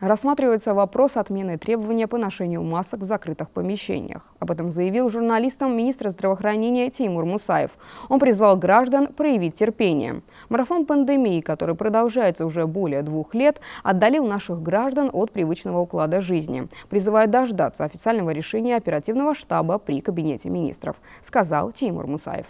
Рассматривается вопрос отмены требования по ношению масок в закрытых помещениях. Об этом заявил журналистам министр здравоохранения Тимур Мусаев. Он призвал граждан проявить терпение. Марафон пандемии, который продолжается уже более двух лет, отдалил наших граждан от привычного уклада жизни, призывая дождаться официального решения оперативного штаба при Кабинете министров, сказал Тимур Мусаев.